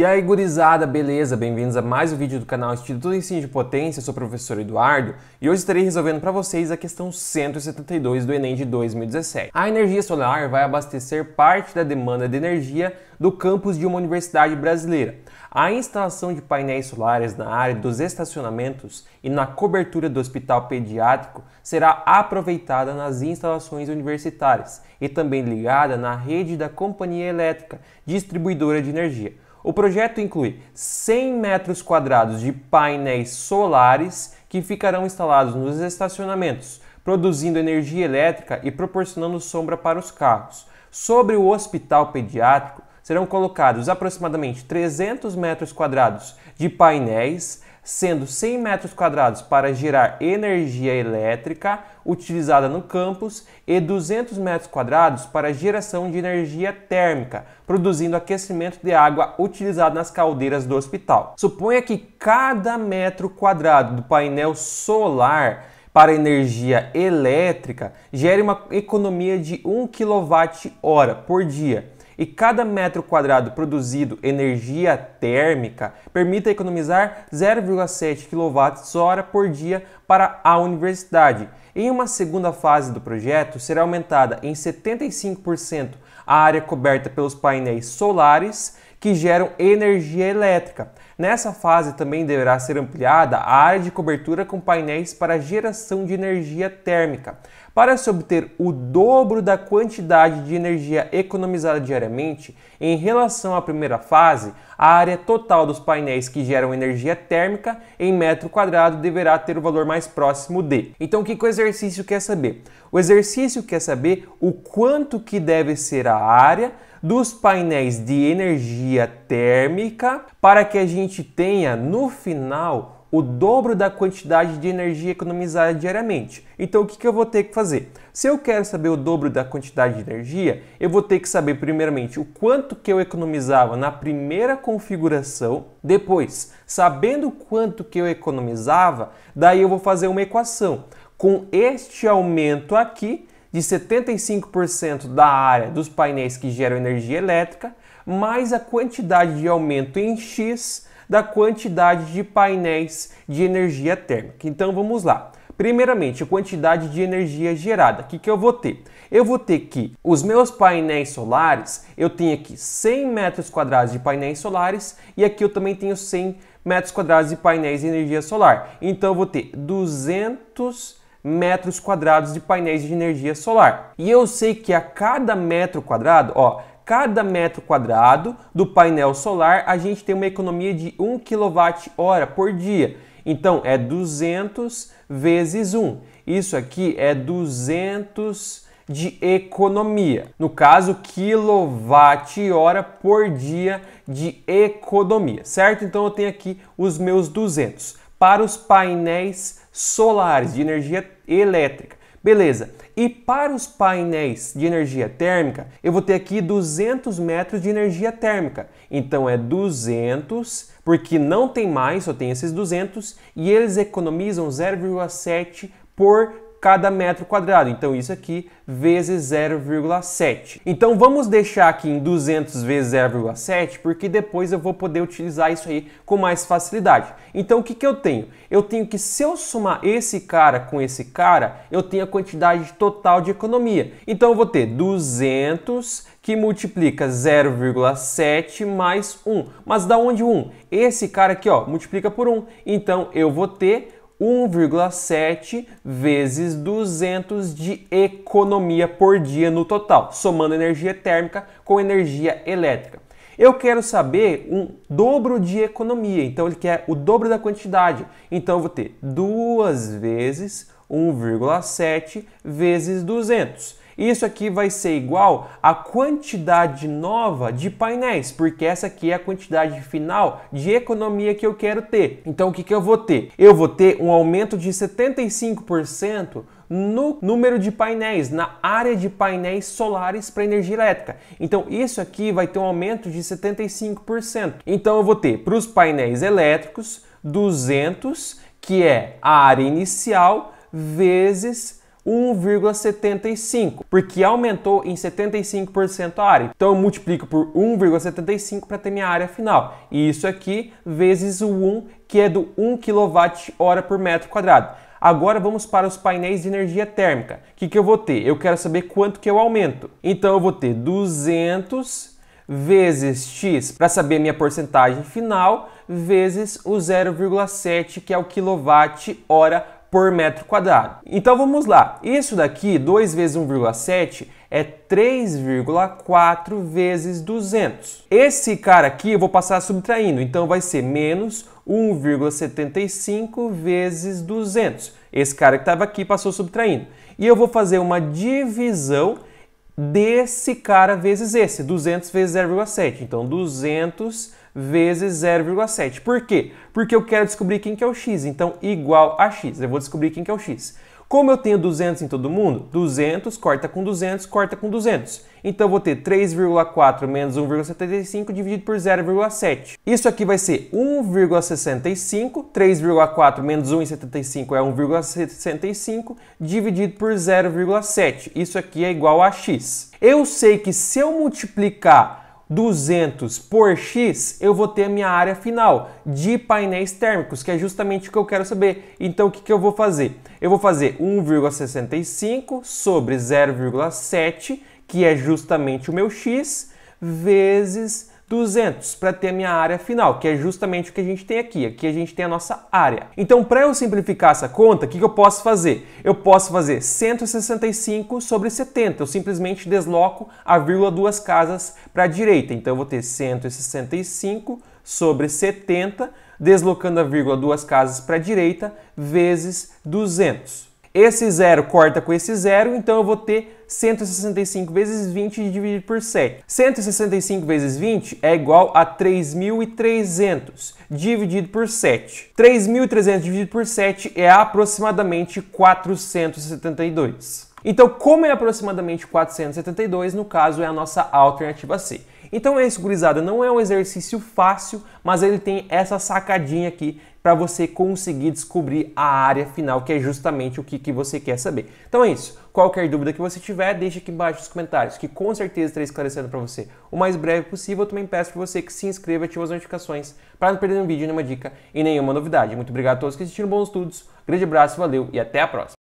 E aí, gurizada, beleza? Bem-vindos a mais um vídeo do canal Instituto de Ensino de Potência, eu sou o professor Eduardo e hoje estarei resolvendo para vocês a questão 172 do Enem de 2017. A energia solar vai abastecer parte da demanda de energia do campus de uma universidade brasileira. A instalação de painéis solares na área dos estacionamentos e na cobertura do hospital pediátrico será aproveitada nas instalações universitárias e também ligada na rede da companhia elétrica distribuidora de energia. O projeto inclui 100 metros quadrados de painéis solares que ficarão instalados nos estacionamentos, produzindo energia elétrica e proporcionando sombra para os carros. Sobre o hospital pediátrico, serão colocados aproximadamente 300 metros quadrados de painéis sendo 100 metros quadrados para gerar energia elétrica utilizada no campus e 200 metros quadrados para geração de energia térmica, produzindo aquecimento de água utilizada nas caldeiras do hospital. Suponha que cada metro quadrado do painel solar para energia elétrica gere uma economia de 1 kWh por dia e cada metro quadrado produzido energia térmica permite economizar 0,7 kWh por dia para a universidade. Em uma segunda fase do projeto, será aumentada em 75% a área coberta pelos painéis solares que geram energia elétrica Nessa fase também deverá ser ampliada a área de cobertura com painéis para geração de energia térmica. Para se obter o dobro da quantidade de energia economizada diariamente em relação à primeira fase, a área total dos painéis que geram energia térmica em metro quadrado deverá ter o valor mais próximo de. Então o que, que o exercício quer saber? O exercício quer saber o quanto que deve ser a área dos painéis de energia térmica para que a gente tenha no final o dobro da quantidade de energia economizada diariamente. Então, o que, que eu vou ter que fazer? Se eu quero saber o dobro da quantidade de energia, eu vou ter que saber, primeiramente, o quanto que eu economizava na primeira configuração. Depois, sabendo quanto que eu economizava, daí eu vou fazer uma equação. Com este aumento aqui, de 75% da área dos painéis que geram energia elétrica, mais a quantidade de aumento em X da quantidade de painéis de energia térmica. Então vamos lá. Primeiramente, a quantidade de energia gerada. O que, que eu vou ter? Eu vou ter que os meus painéis solares, eu tenho aqui 100 metros quadrados de painéis solares e aqui eu também tenho 100 metros quadrados de painéis de energia solar. Então eu vou ter 200 metros quadrados de painéis de energia solar. E eu sei que a cada metro quadrado, ó, cada metro quadrado do painel solar, a gente tem uma economia de 1 kWh por dia. Então, é 200 vezes 1. Isso aqui é 200 de economia. No caso, quilowatt-hora por dia de economia, certo? Então, eu tenho aqui os meus 200 para os painéis solares de energia elétrica. Beleza. E para os painéis de energia térmica, eu vou ter aqui 200 metros de energia térmica. Então é 200, porque não tem mais, só tem esses 200, e eles economizam 0,7 por cada metro quadrado. Então isso aqui vezes 0,7. Então vamos deixar aqui em 200 vezes 0,7, porque depois eu vou poder utilizar isso aí com mais facilidade. Então o que, que eu tenho? Eu tenho que se eu somar esse cara com esse cara, eu tenho a quantidade total de economia. Então eu vou ter 200 que multiplica 0,7 mais 1. Mas da onde 1? Esse cara aqui, ó, multiplica por 1. Então eu vou ter 1,7 vezes 200 de economia por dia no total, somando energia térmica com energia elétrica. Eu quero saber um dobro de economia, então ele quer o dobro da quantidade. Então eu vou ter duas vezes 1,7 vezes 200. E isso aqui vai ser igual à quantidade nova de painéis, porque essa aqui é a quantidade final de economia que eu quero ter. Então o que, que eu vou ter? Eu vou ter um aumento de 75% no número de painéis, na área de painéis solares para energia elétrica. Então isso aqui vai ter um aumento de 75%. Então eu vou ter para os painéis elétricos 200, que é a área inicial, vezes 1,75, porque aumentou em 75% a área. Então eu multiplico por 1,75 para ter minha área final. E isso aqui vezes o 1, que é do 1 kWh por metro quadrado. Agora vamos para os painéis de energia térmica. O que, que eu vou ter? Eu quero saber quanto que eu aumento. Então eu vou ter 200 vezes x para saber a minha porcentagem final, vezes o 0,7 que é o quilowatt hora por metro quadrado. Então vamos lá, isso daqui, 2 vezes 1,7 é 3,4 vezes 200. Esse cara aqui eu vou passar subtraindo, então vai ser menos 1,75 vezes 200. Esse cara que estava aqui passou subtraindo. E eu vou fazer uma divisão desse cara vezes esse, 200 vezes 0,7. Então 200 vezes 0,7. Por quê? Porque eu quero descobrir quem que é o x, então igual a x. Eu vou descobrir quem que é o x. Como eu tenho 200 em todo mundo, 200 corta com 200, corta com 200. Então eu vou ter 3,4 menos 1,75 dividido por 0,7. Isso aqui vai ser 1,65, 3,4 menos 1,75 é 1,65 dividido por 0,7. Isso aqui é igual a x. Eu sei que se eu multiplicar 200 por X, eu vou ter a minha área final de painéis térmicos, que é justamente o que eu quero saber. Então, o que, que eu vou fazer? Eu vou fazer 1,65 sobre 0,7, que é justamente o meu X, vezes 200 para ter a minha área final, que é justamente o que a gente tem aqui. Aqui a gente tem a nossa área. Então, para eu simplificar essa conta, o que, que eu posso fazer? Eu posso fazer 165 sobre 70. Eu simplesmente desloco a vírgula duas casas para a direita. Então, eu vou ter 165 sobre 70, deslocando a vírgula duas casas para a direita, vezes 200. Esse zero corta com esse zero, então eu vou ter 165 vezes 20 dividido por 7. 165 vezes 20 é igual a 3.300 dividido por 7. 3.300 dividido por 7 é aproximadamente 472. Então, como é aproximadamente 472, no caso é a nossa alternativa C. Então é isso, gurizada não é um exercício fácil, mas ele tem essa sacadinha aqui para você conseguir descobrir a área final, que é justamente o que, que você quer saber. Então é isso. Qualquer dúvida que você tiver, deixe aqui embaixo nos comentários, que com certeza estarei esclarecendo para você o mais breve possível. Eu também peço para você que se inscreva e ative as notificações para não perder nenhum vídeo, nenhuma dica e nenhuma novidade. Muito obrigado a todos que assistiram, bons estudos, grande abraço, valeu e até a próxima!